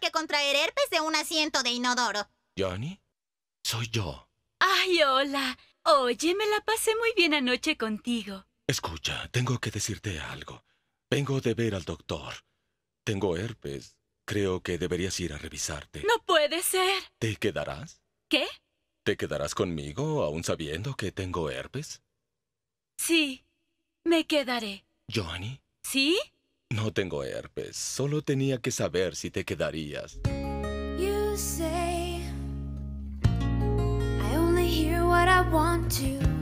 que contraer herpes de un asiento de inodoro. ¿Johnny? Soy yo. Ay, hola. Oye, me la pasé muy bien anoche contigo. Escucha, tengo que decirte algo. Vengo de ver al doctor. Tengo herpes. Creo que deberías ir a revisarte. No puede ser. ¿Te quedarás? ¿Qué? ¿Te quedarás conmigo aún sabiendo que tengo herpes? Sí, me quedaré. ¿Johnny? ¿Sí? No tengo herpes, solo tenía que saber si te quedarías. only want